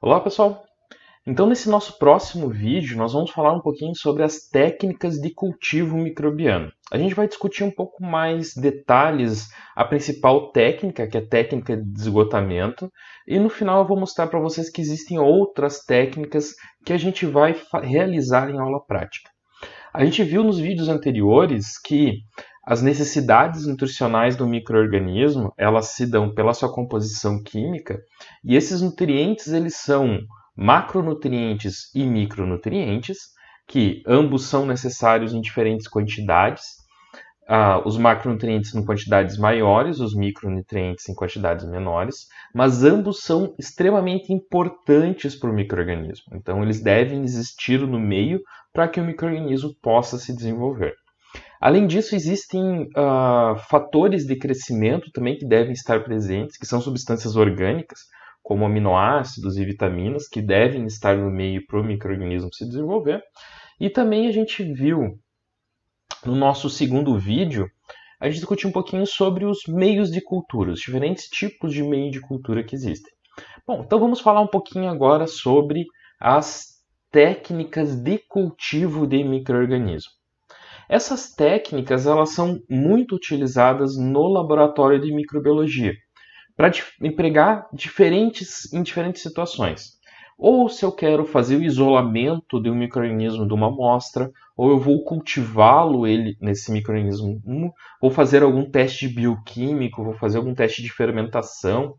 Olá pessoal! Então nesse nosso próximo vídeo nós vamos falar um pouquinho sobre as técnicas de cultivo microbiano. A gente vai discutir um pouco mais detalhes a principal técnica, que é a técnica de esgotamento, e no final eu vou mostrar para vocês que existem outras técnicas que a gente vai realizar em aula prática. A gente viu nos vídeos anteriores que as necessidades nutricionais do microorganismo, elas se dão pela sua composição química, e esses nutrientes eles são macronutrientes e micronutrientes, que ambos são necessários em diferentes quantidades. Ah, os macronutrientes em quantidades maiores, os micronutrientes em quantidades menores, mas ambos são extremamente importantes para o microorganismo. Então, eles devem existir no meio para que o microorganismo possa se desenvolver. Além disso, existem uh, fatores de crescimento também que devem estar presentes, que são substâncias orgânicas, como aminoácidos e vitaminas, que devem estar no meio para o microorganismo se desenvolver. E também a gente viu no nosso segundo vídeo, a gente discutiu um pouquinho sobre os meios de cultura, os diferentes tipos de meio de cultura que existem. Bom, então vamos falar um pouquinho agora sobre as técnicas de cultivo de microorganismo. Essas técnicas elas são muito utilizadas no laboratório de microbiologia para empregar diferentes, em diferentes situações. Ou se eu quero fazer o isolamento de um microorganismo de uma amostra, ou eu vou cultivá-lo ele nesse microorganismo, hum, vou fazer algum teste bioquímico, vou fazer algum teste de fermentação,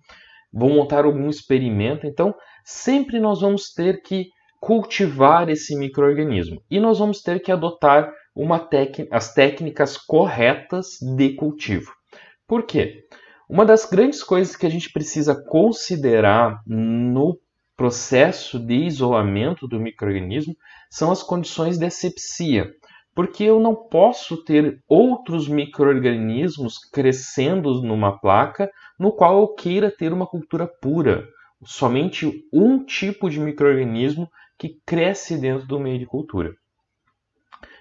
vou montar algum experimento. Então, sempre nós vamos ter que cultivar esse microorganismo e nós vamos ter que adotar uma tec... as técnicas corretas de cultivo. Por quê? Uma das grandes coisas que a gente precisa considerar no processo de isolamento do microorganismo são as condições de asepsia, porque eu não posso ter outros microorganismos crescendo numa placa no qual eu queira ter uma cultura pura. Somente um tipo de microorganismo que cresce dentro do meio de cultura.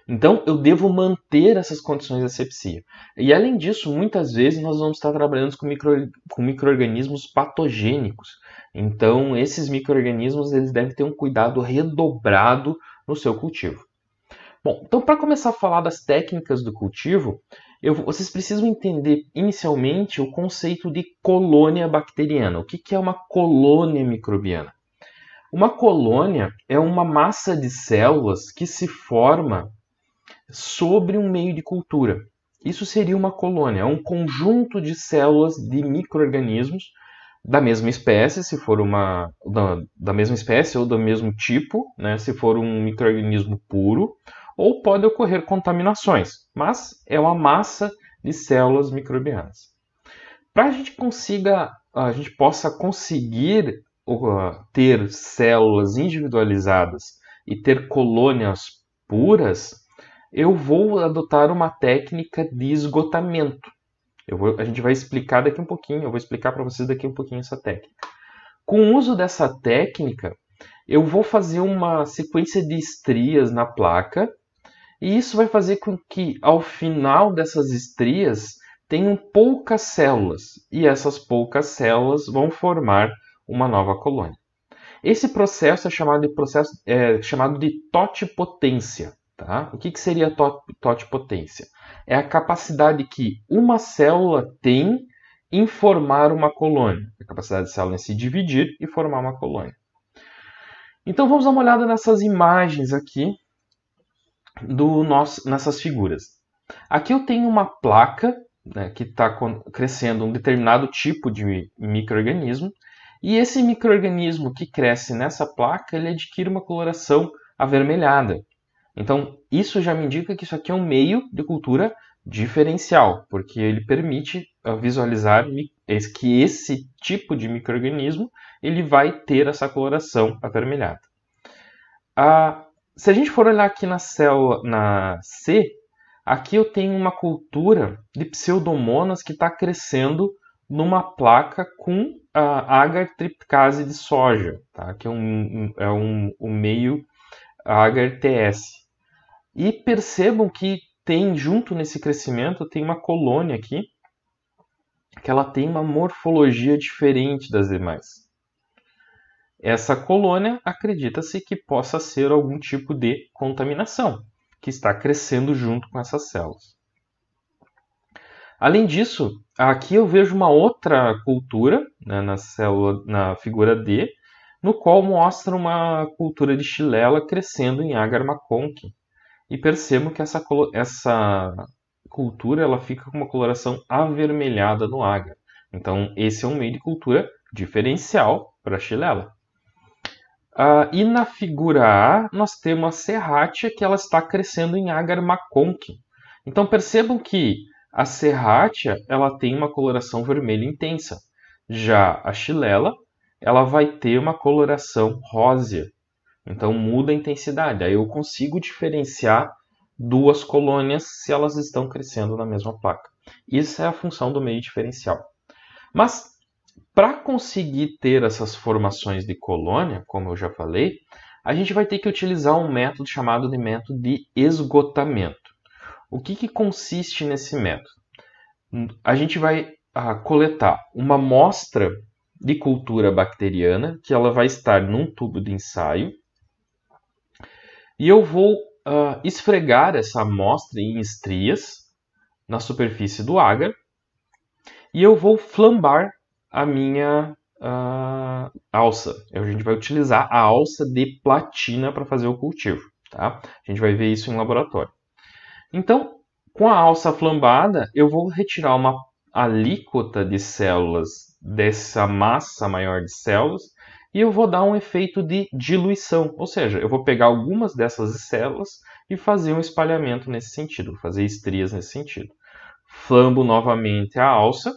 Então, eu devo manter essas condições de asepsia. E além disso, muitas vezes nós vamos estar trabalhando com, micro, com micro-organismos patogênicos. Então, esses micro-organismos eles devem ter um cuidado redobrado no seu cultivo. Bom, então para começar a falar das técnicas do cultivo, eu, vocês precisam entender inicialmente o conceito de colônia bacteriana. O que, que é uma colônia microbiana? Uma colônia é uma massa de células que se forma sobre um meio de cultura. Isso seria uma colônia, um conjunto de células de microorganismos da mesma espécie, se for uma da, da mesma espécie ou do mesmo tipo, né, se for um microorganismo puro, ou pode ocorrer contaminações, mas é uma massa de células microbianas. Para a gente consiga, a gente possa conseguir uh, ter células individualizadas e ter colônias puras, eu vou adotar uma técnica de esgotamento. Vou, a gente vai explicar daqui um pouquinho, eu vou explicar para vocês daqui um pouquinho essa técnica. Com o uso dessa técnica, eu vou fazer uma sequência de estrias na placa, e isso vai fazer com que ao final dessas estrias tenham poucas células, e essas poucas células vão formar uma nova colônia. Esse processo é chamado de, processo, é, chamado de totipotência. Tá? O que, que seria totipotência? É a capacidade que uma célula tem em formar uma colônia, a capacidade de célula em se dividir e formar uma colônia. Então vamos dar uma olhada nessas imagens aqui do nosso, nessas figuras. Aqui eu tenho uma placa né, que está crescendo um determinado tipo de microorganismo e esse microorganismo que cresce nessa placa ele adquire uma coloração avermelhada, então, isso já me indica que isso aqui é um meio de cultura diferencial, porque ele permite ah, visualizar que esse tipo de microorganismo ele vai ter essa coloração avermelhada. Ah, se a gente for olhar aqui na célula na C, aqui eu tenho uma cultura de pseudomonas que está crescendo numa placa com a ah, agar-triptase de soja, tá? que é um, é um, um meio agar-TS. E percebam que tem junto nesse crescimento tem uma colônia aqui que ela tem uma morfologia diferente das demais. Essa colônia acredita-se que possa ser algum tipo de contaminação que está crescendo junto com essas células. Além disso, aqui eu vejo uma outra cultura né, na, célula, na figura D, no qual mostra uma cultura de xilela crescendo em agar agarmaconque e percebo que essa, essa cultura ela fica com uma coloração avermelhada no agar. Então, esse é um meio de cultura diferencial para a chilela. Uh, e na figura A, nós temos a serratia que ela está crescendo em agar maconque. Então, percebam que a serratia ela tem uma coloração vermelha intensa. Já a chilela, ela vai ter uma coloração rósea, então muda a intensidade. Aí eu consigo diferenciar duas colônias se elas estão crescendo na mesma placa. Isso é a função do meio diferencial. Mas para conseguir ter essas formações de colônia, como eu já falei, a gente vai ter que utilizar um método chamado de método de esgotamento. O que, que consiste nesse método? A gente vai ah, coletar uma amostra de cultura bacteriana que ela vai estar num tubo de ensaio e eu vou uh, esfregar essa amostra em estrias na superfície do ágar e eu vou flambar a minha uh, alça. A gente vai utilizar a alça de platina para fazer o cultivo. Tá? A gente vai ver isso em laboratório. Então, com a alça flambada, eu vou retirar uma alíquota de células dessa massa maior de células e eu vou dar um efeito de diluição, ou seja, eu vou pegar algumas dessas células e fazer um espalhamento nesse sentido, fazer estrias nesse sentido. Flambo novamente a alça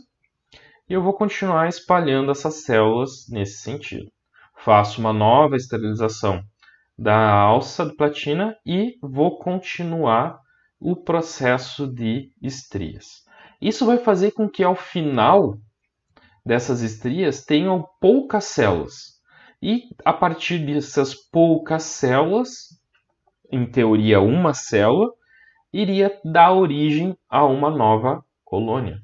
e eu vou continuar espalhando essas células nesse sentido. Faço uma nova esterilização da alça de platina e vou continuar o processo de estrias. Isso vai fazer com que ao final dessas estrias tenham poucas células. E a partir dessas poucas células, em teoria uma célula, iria dar origem a uma nova colônia.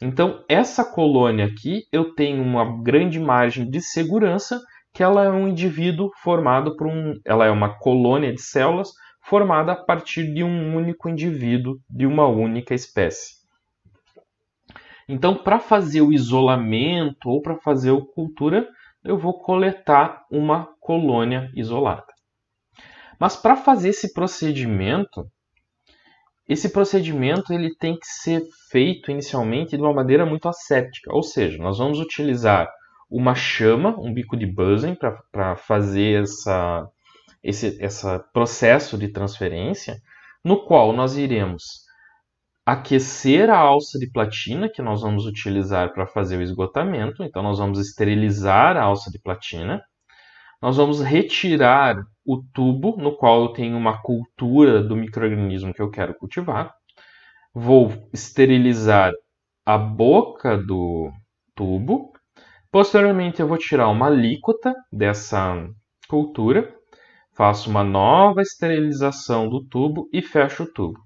Então, essa colônia aqui, eu tenho uma grande margem de segurança que ela é um indivíduo formado por um, ela é uma colônia de células formada a partir de um único indivíduo de uma única espécie. Então, para fazer o isolamento ou para fazer a cultura, eu vou coletar uma colônia isolada. Mas para fazer esse procedimento, esse procedimento ele tem que ser feito inicialmente de uma maneira muito asséptica, ou seja, nós vamos utilizar uma chama, um bico de buzzing para fazer essa, esse essa processo de transferência, no qual nós iremos aquecer a alça de platina que nós vamos utilizar para fazer o esgotamento. Então, nós vamos esterilizar a alça de platina. Nós vamos retirar o tubo no qual eu tenho uma cultura do microorganismo que eu quero cultivar. Vou esterilizar a boca do tubo. Posteriormente, eu vou tirar uma alíquota dessa cultura, faço uma nova esterilização do tubo e fecho o tubo.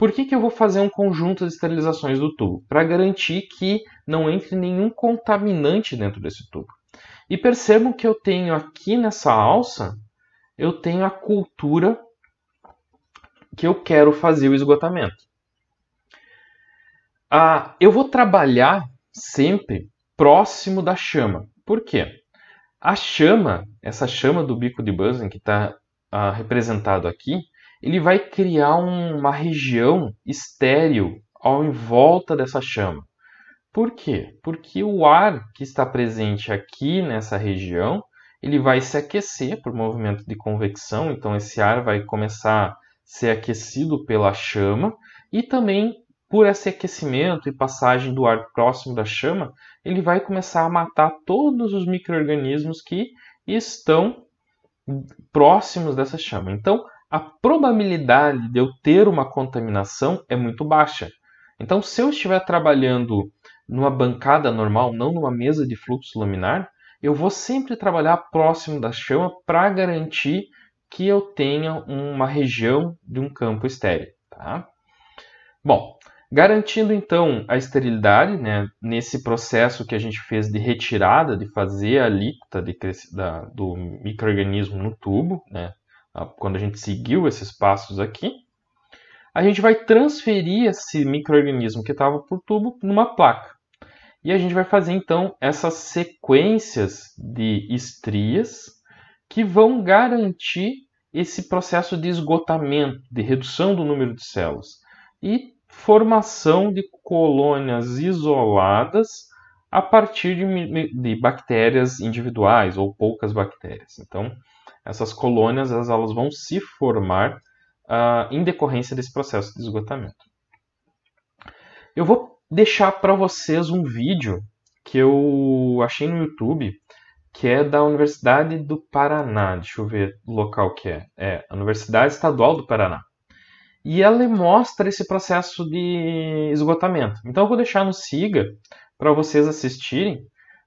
Por que, que eu vou fazer um conjunto de esterilizações do tubo? Para garantir que não entre nenhum contaminante dentro desse tubo. E percebam que eu tenho aqui nessa alça, eu tenho a cultura que eu quero fazer o esgotamento. Ah, eu vou trabalhar sempre próximo da chama. Por quê? A chama, essa chama do bico de Bunsen que está ah, representado aqui, ele vai criar um, uma região estéril ao em volta dessa chama. Por quê? Porque o ar que está presente aqui nessa região, ele vai se aquecer por movimento de convecção, então esse ar vai começar a ser aquecido pela chama e também por esse aquecimento e passagem do ar próximo da chama, ele vai começar a matar todos os microrganismos que estão próximos dessa chama. Então, a probabilidade de eu ter uma contaminação é muito baixa. Então, se eu estiver trabalhando numa bancada normal, não numa mesa de fluxo laminar, eu vou sempre trabalhar próximo da chama para garantir que eu tenha uma região de um campo estéreo. Tá? Bom, garantindo então a esterilidade, né, nesse processo que a gente fez de retirada, de fazer a alíquota de, da, do microorganismo no tubo, né, ah, quando a gente seguiu esses passos aqui, a gente vai transferir esse microorganismo que estava por tubo numa placa. E a gente vai fazer então essas sequências de estrias que vão garantir esse processo de esgotamento, de redução do número de células e formação de colônias isoladas a partir de, de bactérias individuais ou poucas bactérias. Então, essas colônias elas, elas vão se formar uh, em decorrência desse processo de esgotamento. Eu vou deixar para vocês um vídeo que eu achei no YouTube, que é da Universidade do Paraná. Deixa eu ver o local que é. É, a Universidade Estadual do Paraná. E ela mostra esse processo de esgotamento. Então eu vou deixar no SIGA para vocês assistirem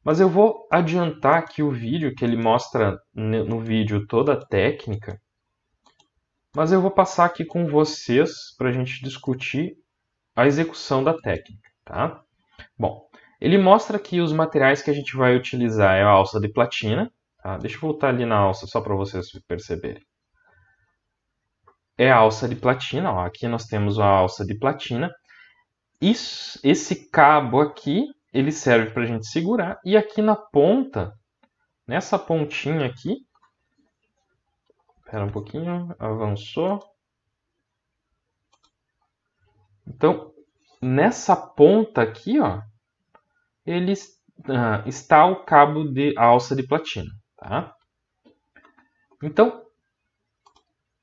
mas eu vou adiantar aqui o vídeo, que ele mostra no vídeo toda a técnica. Mas eu vou passar aqui com vocês para a gente discutir a execução da técnica, tá? Bom, ele mostra que os materiais que a gente vai utilizar. É a alça de platina, tá? Deixa eu voltar ali na alça só para vocês perceberem. É a alça de platina, ó. Aqui nós temos a alça de platina. Isso, esse cabo aqui ele serve para a gente segurar. E aqui na ponta, nessa pontinha aqui, espera um pouquinho, avançou. Então, nessa ponta aqui, ó, ele uh, está o cabo de alça de platina, tá? Então,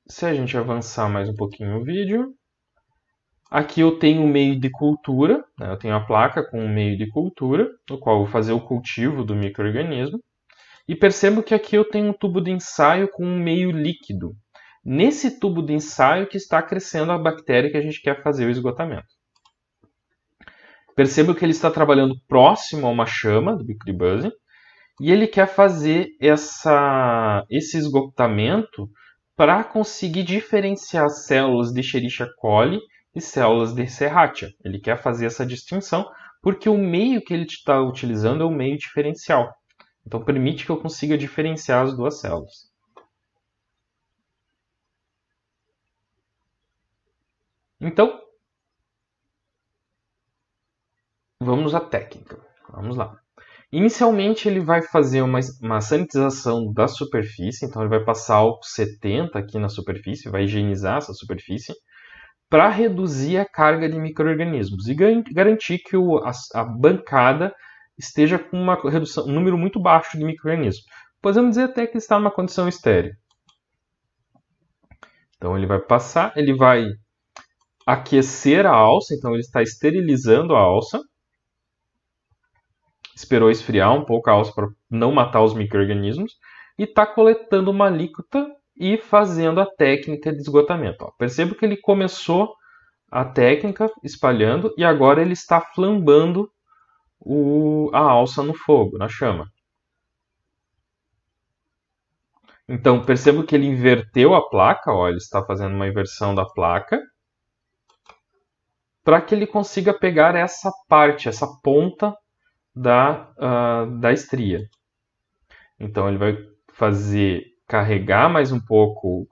se a gente avançar mais um pouquinho o vídeo, Aqui eu tenho um meio de cultura, né? eu tenho a placa com um meio de cultura, no qual eu vou fazer o cultivo do microorganismo. E percebo que aqui eu tenho um tubo de ensaio com um meio líquido. Nesse tubo de ensaio que está crescendo a bactéria que a gente quer fazer o esgotamento. Percebo que ele está trabalhando próximo a uma chama do Bicrobuzz e ele quer fazer essa, esse esgotamento para conseguir diferenciar as células de Xericha coli e células de serratia. Ele quer fazer essa distinção porque o meio que ele está utilizando é um meio diferencial. Então permite que eu consiga diferenciar as duas células. Então, vamos à técnica. Vamos lá. Inicialmente ele vai fazer uma, uma, sanitização da superfície, então ele vai passar álcool 70 aqui na superfície, vai higienizar essa superfície para reduzir a carga de micro-organismos e garantir que o, a, a, bancada esteja com uma redução, um número muito baixo de micro-organismos. Podemos dizer até que está numa condição estéreo. Então ele vai passar, ele vai aquecer a alça, então ele está esterilizando a alça. Esperou esfriar um pouco a alça para não matar os micro-organismos. E está coletando uma alíquota e fazendo a técnica de esgotamento. Percebo perceba que ele começou a técnica espalhando e agora ele está flambando o, a alça no fogo, na chama. Então, percebo que ele inverteu a placa, ó, ele está fazendo uma inversão da placa, para que ele consiga pegar essa parte, essa ponta da, uh, da estria. Então, ele vai fazer carregar mais um pouco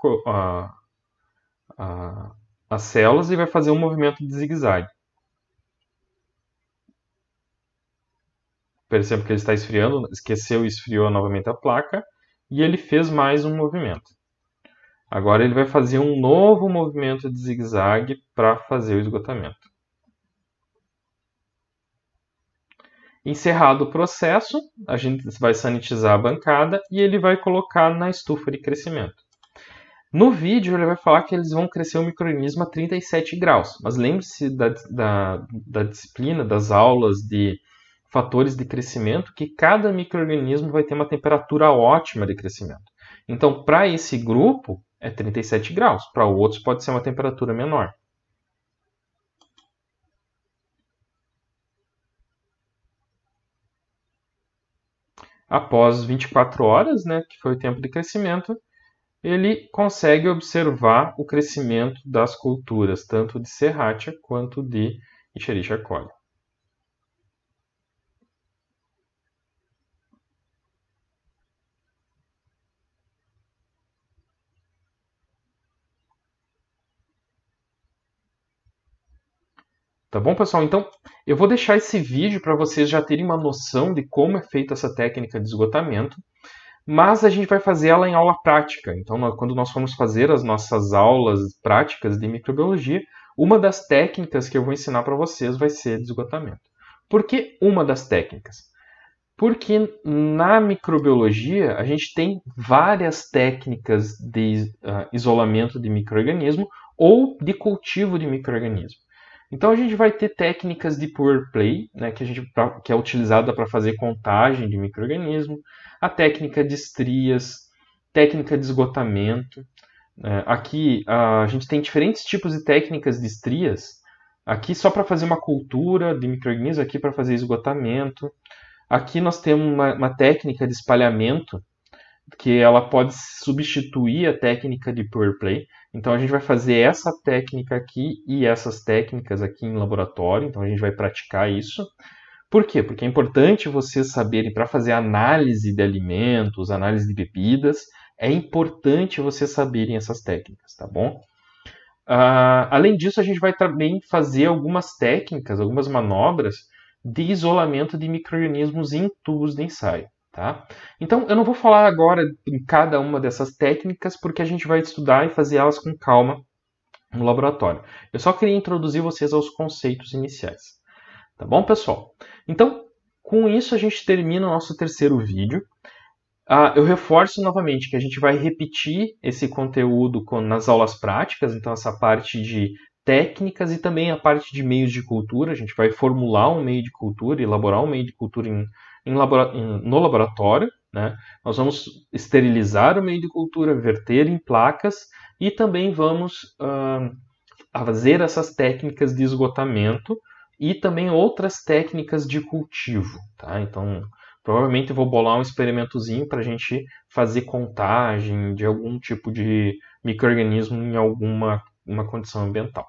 as células e vai fazer um movimento de zigue-zague. Percebe que ele está esfriando, esqueceu e esfriou novamente a placa e ele fez mais um movimento. Agora ele vai fazer um novo movimento de zigue-zague para fazer o esgotamento. Encerrado o processo, a gente vai sanitizar a bancada e ele vai colocar na estufa de crescimento. No vídeo ele vai falar que eles vão crescer o microorganismo a 37 graus, mas lembre-se da, da, da, disciplina, das aulas de fatores de crescimento, que cada microorganismo vai ter uma temperatura ótima de crescimento. Então, para esse grupo é 37 graus, para outros pode ser uma temperatura menor. após 24 horas, né, que foi o tempo de crescimento, ele consegue observar o crescimento das culturas, tanto de Serratia quanto de coli. Tá bom, pessoal? Então, eu vou deixar esse vídeo para vocês já terem uma noção de como é feita essa técnica de esgotamento, mas a gente vai fazer ela em aula prática. Então, quando nós formos fazer as nossas aulas práticas de microbiologia, uma das técnicas que eu vou ensinar para vocês vai ser de esgotamento. Por que uma das técnicas? Porque na microbiologia a gente tem várias técnicas de ah, isolamento de microorganismo ou de cultivo de microorganismo. Então a gente vai ter técnicas de pure play, né, que, a gente, pra, que é utilizada para fazer contagem de microorganismo, a técnica de estrias, técnica de esgotamento. Né. aqui a, a gente tem diferentes tipos de técnicas de estrias. Aqui só para fazer uma cultura de microorganismo, aqui para fazer esgotamento. Aqui nós temos uma, uma técnica de espalhamento, que ela pode substituir a técnica de pure play. Então a gente vai fazer essa técnica aqui e essas técnicas aqui em laboratório. Então a gente vai praticar isso. Por quê? Porque é importante vocês saberem para fazer análise de alimentos, análise de bebidas, é importante vocês saberem essas técnicas, tá bom? Uh, além disso, a gente vai também fazer algumas técnicas, algumas manobras de isolamento de micro-organismos em tubos de ensaio. Tá? Então, eu não vou falar agora em cada uma dessas técnicas, porque a gente vai estudar e fazer elas com calma no laboratório. Eu só queria introduzir vocês aos conceitos iniciais. Tá bom, pessoal? Então, com isso, a gente termina o nosso terceiro vídeo. Ah, eu reforço novamente que a gente vai repetir esse conteúdo nas aulas práticas, então, essa parte de técnicas e também a parte de meios de cultura. A gente vai formular um meio de cultura, elaborar um meio de cultura em no laboratório, né? Nós vamos esterilizar o meio de cultura, verter em placas e também vamos uh, fazer essas técnicas de esgotamento e também outras técnicas de cultivo, tá? Então, provavelmente vou bolar um experimentozinho para a gente fazer contagem de algum tipo de microrganismo em alguma uma condição ambiental.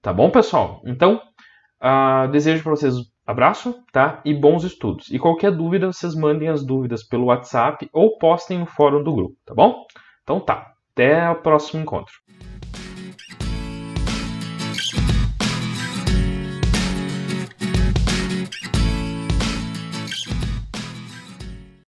Tá bom, pessoal? Então, uh, desejo para vocês Abraço, tá? E bons estudos. E qualquer dúvida, vocês mandem as dúvidas pelo WhatsApp ou postem no fórum do grupo, tá bom? Então tá, até o próximo encontro.